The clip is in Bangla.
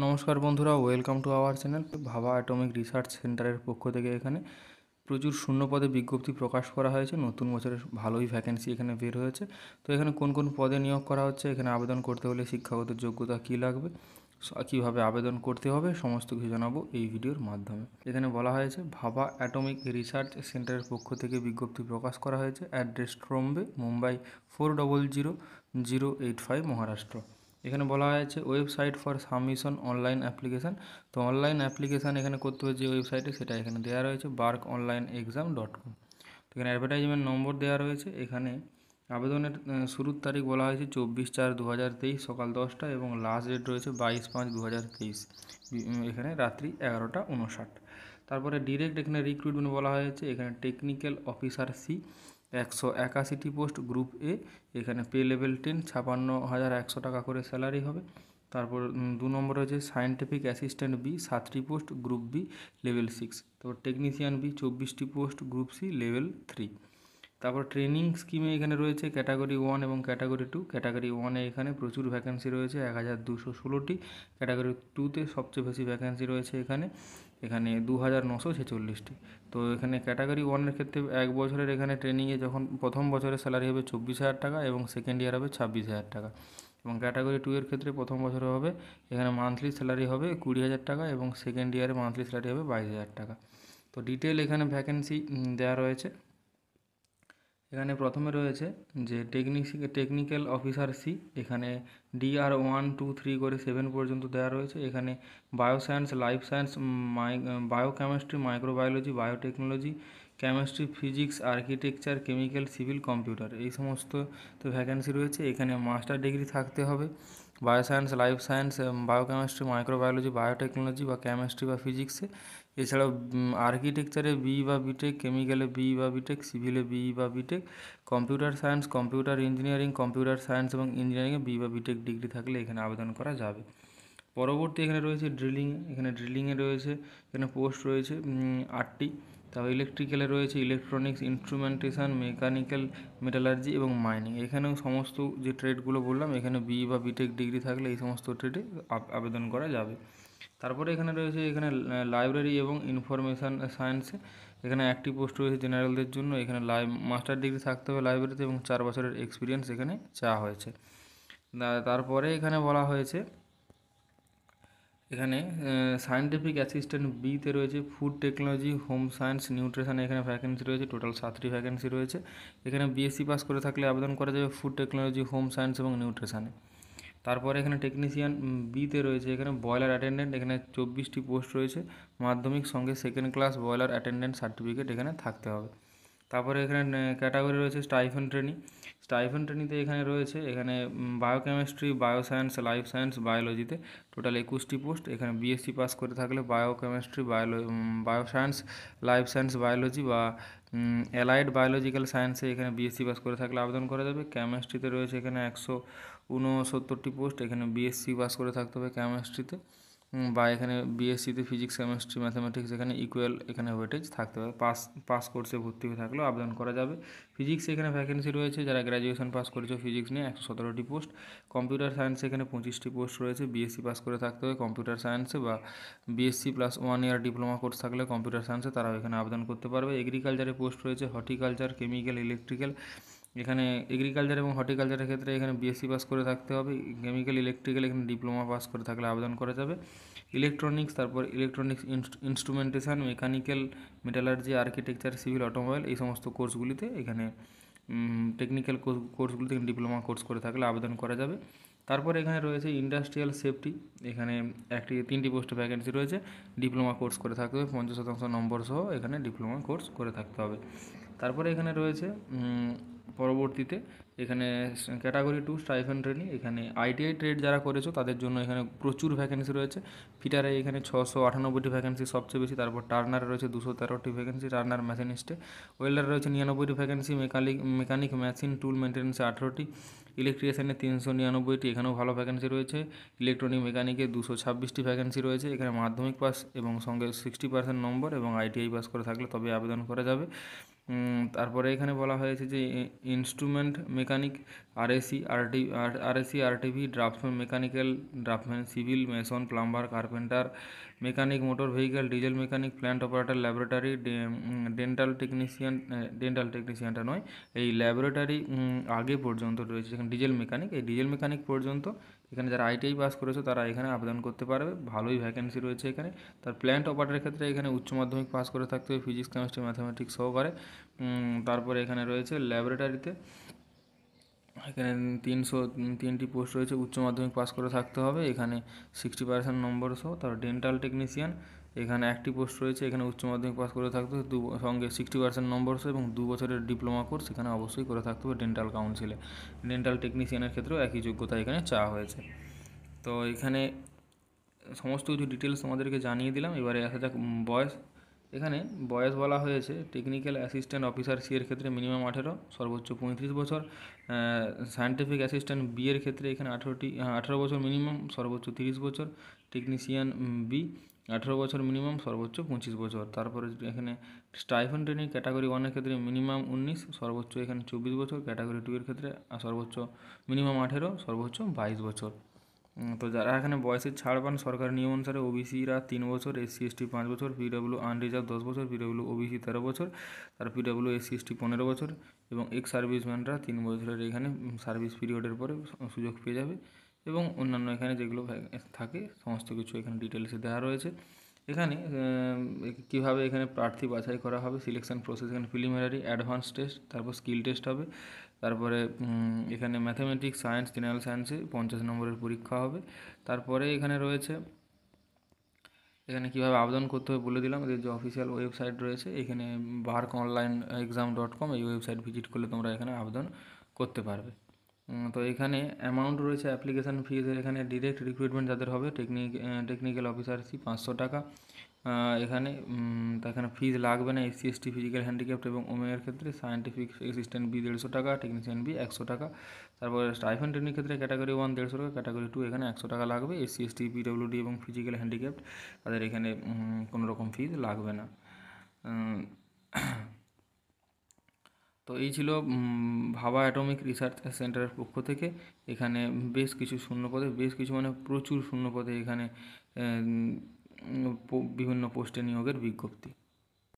নমস্কার বন্ধুরা welcome to our channel Bhabha atomic research সেন্টারের পক্ষ থেকে এখানে প্রচুর শূন্য পদে বিজ্ঞপ্তি প্রকাশ করা হয়েছে নতুন বছরের ভালোই ভ্যাকেন্সি এখানে বের হয়েছে তো এখানে কোন কোন পদে নিয়োগ করা হচ্ছে এখানে আবেদন করতে হলে শিক্ষাগত যোগ্যতা কী লাগবে কীভাবে আবেদন করতে হবে সমস্ত কিছু জানাবো এই ভিডিওর মাধ্যমে এখানে বলা হয়েছে ভাবা অ্যাটমিক রিসার্চ সেন্টারের পক্ষ থেকে বিজ্ঞপ্তি প্রকাশ করা হয়েছে address Trombay Mumbai four double zero zero eight five Maharashtra এখানে বলা হয়েছে website for submission online application তো অনলাইন অ্যাপ্লিকেশান এখানে করতে হবে যে ওয়েবসাইটে সেটা এখানে দেওয়া রয়েছে BARC online exam dot com তো এখানে অ্যাডভার্টাইজমেন্ট নম্বর দেওয়া রয়েছে এখানে আবেদনের শুরুর তারিখ বলা হয়েছে চব্বিশ চার দু সকাল দশটা এবং লাস্ট ডেট রয়েছে বাইশ পাঁচ দু এখানে রাত্রি এগারোটা উনষাট তারপরে ডিরেক্ট এখানে রিক্রুটমেন্ট বলা হয়েছে এখানে টেকনিক্যাল অফিসার সি একশো একাশিটি পোস্ট গ্রুপ এ এখানে পে লেভেল টেন ছাপান্ন হাজার একশো টাকা করে স্যালারি হবে তারপর দু নম্বর হচ্ছে সায়েন্টিফিক অ্যাসিস্ট্যান্ট বি সাতটি post group B level six তারপর টেকনিশিয়ান বি চব্বিশটি post group C level three তারপর ট্রেনিং স্কিমে এখানে রয়েছে ক্যাটাগরি ওয়ান এবং ক্যাটাগরি টু ক্যাটাগরি ওয়ানে এখানে প্রচুর ভ্যাকেন্সি রয়েছে এক হাজার দুশো ষোলোটি ক্যাটাগরি টুতে সবচেয়ে বেশি ভ্যাকেন্সি রয়েছে এখানে এখানে দু হাজার নশো ছেচল্লিশটি তো এখানে ক্যাটাগরি ওয়ানের ক্ষেত্রে এক বছরের এখানে ট্রেনিংয়ে যখন প্রথম বছরের স্যালারি হবে চব্বিশ হাজার টাকা এবং সেকেন্ড ইয়ার হবে ছাব্বিশ হাজার টাকা এবং ক্যাটাগরি টু এর ক্ষেত্রে প্রথম বছরে হবে এখানে মান্থলি স্যালারি হবে কুড়ি হাজার টাকা এবং সেকেন্ড ইয়ারে মান্থলি স্যালারি হবে বাইশ হাজার টাকা তো ডিটেল এখানে ভ্যাকেন্সি দেওয়া রয়েছে এখানে প্রথমে রয়েছে যে টেকনিক টেকনিক্যাল অফিসার সি এখানে ডিআর ওয়ান টু থ্রি করে সেভেন পর্যন্ত দেওয়া রয়েছে এখানে বায়োসায়েন্স লাইফ সায়েন্স মাই biochemistry microbiology biotechnology chemistry physics architecture chemical civil computer এই সমস্ত তো ভ্যাকেন্সি রয়েছে এখানে মাস্টার ডিগ্রি থাকতে হবে bioscience life science biochemistry microbiology biotechnology বা কেমিস্ট্রি বা ফিজিক্সে এছাড়াও আর্কিটেকচারে বি বা বিটেক কেমিক্যালে বি বা বিটেক সিভিলে বি বা BTech computer science computer engineering computer science এবং ইঞ্জিনিয়ারিংয়ে বি বা বিটেক ডিগ্রি থাকলে এখানে আবেদন করা যাবে পরবর্তী এখানে রয়েছে ড্রিলিং এখানে ড্রিলিংয়ে রয়েছে এখানে পোস্ট রয়েছে আটটি তারপর ইলেকট্রিক্যালে রয়েছে ইলেকট্রনিক্স ইনস্ট্রুমেন্টেশান মেকানিক্যাল মেটালার্জি এবং মাইনিং এখানেও সমস্ত যে ট্রেডগুলো বললাম এখানে বি বা বিটেক ডিগ্রি থাকলে এই সমস্ত ট্রেডে আবেদন করা যাবে তারপরে এখানে রয়েছে এখানে লাইব্রেরি এবং ইনফরমেশান সায়েন্সে এখানে একটি পোস্ট রয়েছে জেনারেলদের জন্য এখানে লাই মাস্টার ডিগ্রি থাকতে হবে লাইব্রেরিতে এবং চার বছরের এক্সপিরিয়েন্স এখানে চাওয়া হয়েছে তারপরে এখানে বলা হয়েছে এখানে সায়েন্টিফিক অ্যাসিস্ট্যান্ট বিতে রয়েছে food technology home science nutrition এখানে ভ্যাকেন্সি রয়েছে টোটাল সাতটি ভ্যাকেন্সি রয়েছে এখানে বিএসসি পাস করে থাকলে আবেদন করা যাবে ফুড টেকনোলজি হোম সায়েন্স এবং নিউট্রিশানে তারপরে এখানে টেকনিশিয়ান বিতে রয়েছে এখানে বয়লার অ্যাটেন্ডেন্ট এখানে চব্বিশটি পোস্ট রয়েছে মাধ্যমিক সঙ্গে second class boiler attendant certificate এখানে থাকতে হবে তারপরে এখানে ক্যাটাগরি রয়েছে স্টাইফেন ট্রেনিং স্টাইফেন ট্রেনিংতে এখানে রয়েছে এখানে বায়োকেমিস্ট্রি বায়োসায়েন্স লাইফ সায়েন্স বায়োলজিতে টোটাল একুশটি পোস্ট এখানে বিএসসি পাস করে থাকলে biochemistry bio bioscience life science biology বা অ্যালাইড বায়োলজিক্যাল সায়েন্সে এখানে বিএসসি পাস করে থাকলে আবেদন করা যাবে কেমিস্ট্রিতে রয়েছে এখানে একশো ঊনসত্তরটি পোস্ট এখানে বিএসসি পাস করে থাকতে হবে কেমিস্ট্রিতে বা এখানে বিএসসিতে ফিজিক্স কেমিস্ট্রি ম্যাথামেটিক্স এখানে ইকুয়াল এখানে ওয়েটেজ থাকতে হবে পাস পাস কোর্সে ভর্তি হয়ে থাকলেও আবেদন করা যাবে ফিজিক্স এখানে ভ্যাকেন্সি রয়েছে যারা গ্র্যাজুয়েশন পাস করেছে ফিজিক্স নিয়ে একশো সতেরোটি পোস্ট কম্পিউটার সায়েন্স এখানে পঁচিশটি পোস্ট রয়েছে বিএসসি পাস করে থাকতে হবে কম্পিউটার সায়েন্সে বা BSc plus one year diploma course থাকলে কম্পিউটার সায়েন্সে তারাও এখানে আবেদন করতে পারবে এগ্রিকালচারে পোস্ট রয়েছে হর্টিকালচার কেমিক্যাল ইলেকট্রিক্যাল এখানে এগ্রিকালচার এবং হর্টিকালচারের ক্ষেত্রে এখানে বিএসসি পাস করে থাকতে হবে কেমিক্যাল ইলেকট্রিক্যাল এখানে ডিপ্লোমা পাস করে থাকলে আবেদন করা যাবে ইলেকট্রনিক্স তারপর electronics instrumentation mechanical metallurgy architecture civil automobile এই সমস্ত কোর্সগুলিতে এখানে টেকনিক্যাল কোর্সগুলিতে ডিপ্লোমা কোর্স করে থাকলে আবেদন করা যাবে তারপর এখানে রয়েছে ইন্ডাস্ট্রিয়াল সেফটি এখানে একটি তিনটি পোস্টে ভ্যাকেন্সি রয়েছে ডিপ্লোমা কোর্স করে থাকতে হবে পঞ্চাশ শতাংশ নম্বর সহ এখানে ডিপ্লোমা কোর্স করে থাকতে হবে তারপরে এখানে রয়েছে পরবর্তীতে এখানে ক্যাটাগরি টু স্টাইফেন ট্রেনিং এখানে আইটিআই ট্রেড যারা করেছো তাদের জন্য এখানে প্রচুর ভ্যাকেন্সি রয়েছে ফিটারে এখানে ছশো আটানব্বইটি ভ্যাকেন্সি সবচেয়ে বেশি তারপর টার্নারে রয়েছে দুশো তেরোটি ভ্যাকেন্সি টার্নার মেশিনিস্টে ওয়েল্ডার রয়েছে নিরানব্বইটি vacancy mechanic mechanic machine tool মেনটেন্সে আঠেরোটি ইলেকট্রিশিয়ানে তিনশো নিরানব্বইটি এখানেও ভালো ভ্যাকেন্সি রয়েছে ইলেকট্রনিক মেকানিকে দুশো ছাব্বিশটি ভ্যাকেন্সি রয়েছে এখানে মাধ্যমিক পাস এবং সঙ্গে সিক্সটি পার্সেন্ট নম্বর এবং আইটিআই পাস করে থাকলে তবে আবেদন করা যাবে তারপরে এখানে বলা হয়েছে যে instrument mechanic RAC RT RAC RTV draftsman mechanical draftsman civil mason plumber carpenter mechanic motor vehicle diesel mechanic plant operator laboratory dental technician dental টেকনিশিয়ানটা নয় এই ল্যাবরেটরি আগে পর্যন্ত রয়েছে যেখানে ডিজেল মেকানিক এই ডিজেল মেকানিক পর্যন্ত এখানে যারা আইটিআই পাস করেছে তারা এখানে আবেদন করতে পারবে ভালোই ভ্যাকেন্সি রয়েছে এখানে তার প্ল্যান্ট অপারেটের ক্ষেত্রে এখানে উচ্চ মাধ্যমিক পাস করে থাকতে হবে ফিজিক্স কেমিস্ট্রি ম্যাথামেটিক্স সহকারে তারপরে এখানে রয়েছে ল্যাবরেটরিতে এখানে তিনশো তিনটি পোস্ট রয়েছে উচ্চ মাধ্যমিক পাস করে থাকতে হবে এখানে সিক্সটি পার্সেন্ট নম্বর সহ তার ডেন্টাল টেকনিশিয়ান এখানে একটি পোস্ট রয়েছে এখানে উচ্চ মাধ্যমিক পাস করে থাকতে হবে দু সঙ্গে সিক্সটি পার্সেন্ট নম্বর এবং দু বছরের ডিপ্লোমা কোর্স এখানে অবশ্যই করে থাকতে হবে ডেন্টাল কাউন্সিলে ডেন্টাল টেকনিশিয়ানের ক্ষেত্রেও একই যোগ্যতা এখানে চাওয়া হয়েছে তো এখানে সমস্ত কিছু ডিটেলস তোমাদেরকে জানিয়ে দিলাম এবারে আসা যাক বয়স এখানে বয়স বলা হয়েছে টেকনিক্যাল অ্যাসিস্ট্যান্ট অফিসার সি এর ক্ষেত্রে মিনিমাম আঠেরো সর্বোচ্চ পঁয়ত্রিশ বছর সায়েন্টিফিক অ্যাসিস্ট্যান্ট বি এর ক্ষেত্রে এখানে আঠেরোটি আঠেরো বছর মিনিমাম সর্বোচ্চ তিরিশ বছর টেকনিশিয়ান বি আঠেরো বছর মিনিমাম সর্বোচ্চ পঁচিশ বছর তারপরে এখানে স্টাইফেন ট্রেনিং ক্যাটাগরি ওয়ানের ক্ষেত্রে মিনিমাম উনিশ সর্বোচ্চ এখানে চব্বিশ বছর ক্যাটাগরি টু এর ক্ষেত্রে সর্বোচ্চ মিনিমাম আঠেরো সর্বোচ্চ বাইশ বছর তো যারা এখানে বয়সের ছাড় পান সরকার নিয়ম অনুসারে ওবিসিরা তিন বছর এসসি এসটি পাঁচ বছর পিডাব্লিউ আনরিজার্ভ দশ বছর পিডাব্লিউ ওবিসি তেরো বছর আর পিডাব্লিউ এসসি এসটি পনেরো বছর এবং এক্স সার্ভিসম্যানরা তিন বছরের এখানে সার্ভিস পিরিয়ডের পরে সুযোগ পেয়ে যাবে এবং অন্যান্য এখানে যেগুলো থাকে সমস্ত কিছু এখানে ডিটেলসে দেওয়া রয়েছে এখানে কিভাবে এখানে প্রার্থী বাছাই করা হবে সিলেকশন প্রসেস এখানে প্রিলিমিনারি অ্যাডভান্স টেস্ট তারপর স্কিল টেস্ট হবে তারপরে এখানে ম্যাথামেটিক্স সায়েন্স জেনারেল সায়েন্সে পঞ্চাশ নম্বরের পরীক্ষা হবে তারপরে এখানে রয়েছে এখানে কীভাবে আবেদন করতে হবে বলে দিলাম এদের যে অফিসিয়াল ওয়েবসাইট রয়েছে এখানে BARC online exam dot com এই ওয়েবসাইট ভিজিট করলে তোমরা এখানে আবেদন করতে পারবে তো এখানে অ্যামাউন্ট রয়েছে অ্যাপ্লিকেশান ফিজের এখানে ডিরেক্ট রিক্রুটমেন্ট যাদের হবে টেকনিক টেকনিক্যাল সি পাঁচশো টাকা এখানে এখানে ফিজ লাগবে না এসসি এসটি ফিজিক্যাল হ্যান্ডিক্যাপ্ট এবং ওমেয়ের ক্ষেত্রে সায়েন্টিফিক অ্যাসিস্ট্যান্ট বি দেড়শো টাকা টেকনিশিয়ান বি একশো টাকা তারপরে স্টাইফেন ট্রেনের ক্ষেত্রে ক্যাটাগরি ওয়ান দেড়শো টাকা ক্যাটাগরি টু এখানে একশো টাকা লাগবে এসসি এসটি পিডব্লিউডি এবং ফিজিক্যাল হ্যান্ডিক্যাপ্ট তাদের এখানে কোনো রকম ফিজ লাগবে না তো এই ছিল ভাবা অ্যাটমিক রিসার্চ সেন্টারের পক্ষ থেকে এখানে বেশ কিছু শূন্যপদে বেশ কিছু মানে প্রচুর শূন্যপদে এখানে বিভিন্ন পোস্টে নিয়োগের বিজ্ঞপ্তি